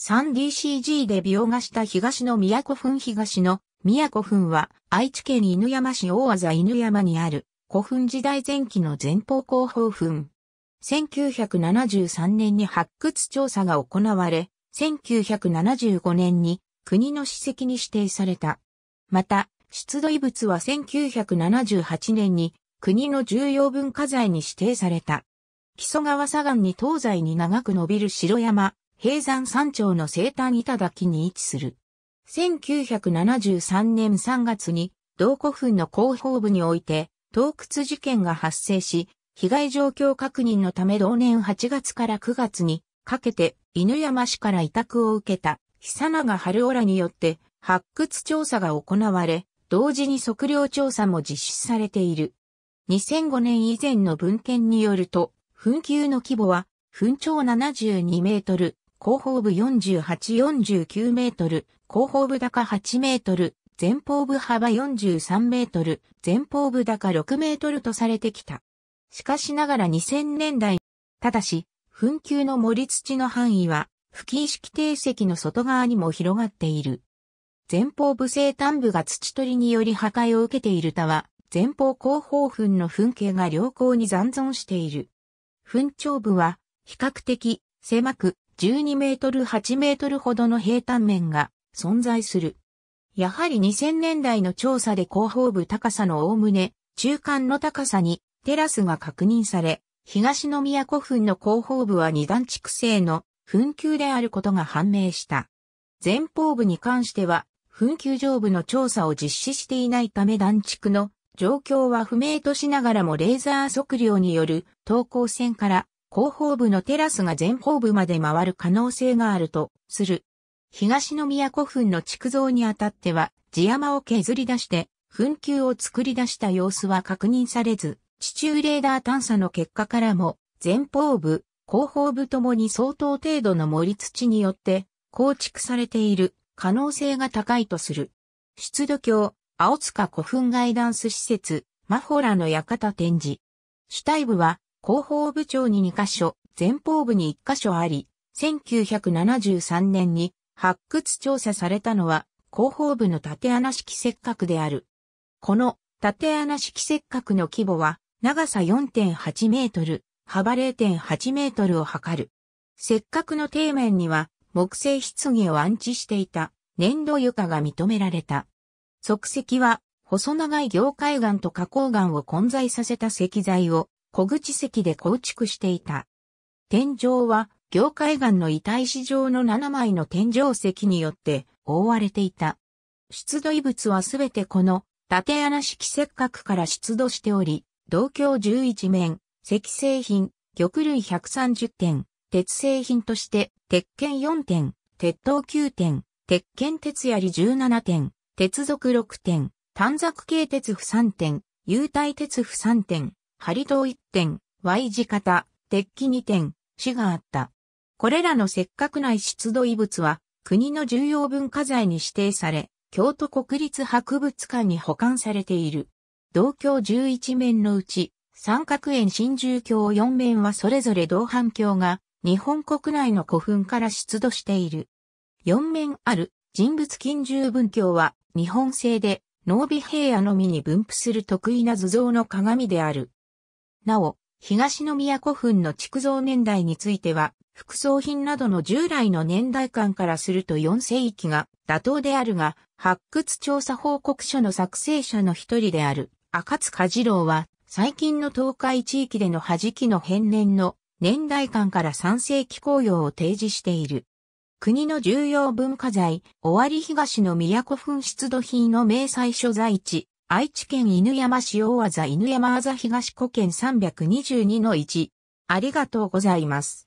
3DCG で描画した東の宮古墳東の宮古墳は愛知県犬山市大技犬山にある古墳時代前期の前方後方墳。1973年に発掘調査が行われ、1975年に国の史跡に指定された。また、出土遺物は1978年に国の重要文化財に指定された。木曽川左岸に東西に長く伸びる城山、平山山頂の生誕頂に位置する。1973年3月に、同古墳の広報部において、洞窟事件が発生し、被害状況確認のため同年8月から9月にかけて犬山市から委託を受けた久永春夫らによって発掘調査が行われ、同時に測量調査も実施されている。2005年以前の文献によると、墳球の規模は、墳長72メートル、後方部4849メートル、後方部高8メートル、前方部幅43メートル、前方部高6メートルとされてきた。しかしながら2000年代、ただし、紛糾の盛り土の範囲は、吹石定石の外側にも広がっている。前方部生端部が土取りにより破壊を受けている他は、前方後方墳の墳形が良好に残存している。墳頂部は、比較的、狭く、12メートル8メートルほどの平坦面が存在する。やはり2000年代の調査で広報部高さの概ね中間の高さにテラスが確認され、東の宮古墳の広報部は二段築成の墳丘であることが判明した。前方部に関しては、墳丘上部の調査を実施していないため断築の状況は不明としながらもレーザー測量による投光線から後方部のテラスが前方部まで回る可能性があるとする。東の宮古墳の築造にあたっては、地山を削り出して、墳丘を作り出した様子は確認されず、地中レーダー探査の結果からも、前方部、後方部ともに相当程度の盛り土によって構築されている可能性が高いとする。出土橋、青塚古墳ガイダンス施設、マホラの館展示。主体部は後方部長に2カ所、前方部に1カ所あり、1973年に発掘調査されたのは後方部の縦穴式石角である。この縦穴式石角の規模は長さ4.8メートル、幅0.8メートルを測る。石角の底面には木製棺を安置していた粘土床が認められた。足石は細長い凝灰岩と花崗岩を混在させた石材を小口石で構築していた。天井は、業界岩の遺体市場の7枚の天井石によって覆われていた。出土遺物はすべてこの縦穴式石角から出土しており、銅鏡11面、石製品、玉類130点、鉄製品として、鉄剣4点、鉄塔9点、鉄剣鉄槍17点、鉄属6点、短冊系鉄府3点、有体鉄府3点、針灯1点、Y 字型、鉄器2点、市があった。これらのせっかくない出土遺物は、国の重要文化財に指定され、京都国立博物館に保管されている。同郷11面のうち、三角円新住橋4面はそれぞれ同伴橋が、日本国内の古墳から出土している。4面ある人物金十文鏡は日本製で、濃尾平野のみに分布する得意な図像の鏡である。なお、東宮古墳の築造年代については、副葬品などの従来の年代間からすると4世紀が妥当であるが、発掘調査報告書の作成者の一人である赤塚次郎は、最近の東海地域での弾きの変年の年代間から3世紀紅葉を提示している。国の重要文化財、尾張東の都墳出土品の明細所在地、愛知県犬山市大技犬山あざ東古県322の1。ありがとうございます。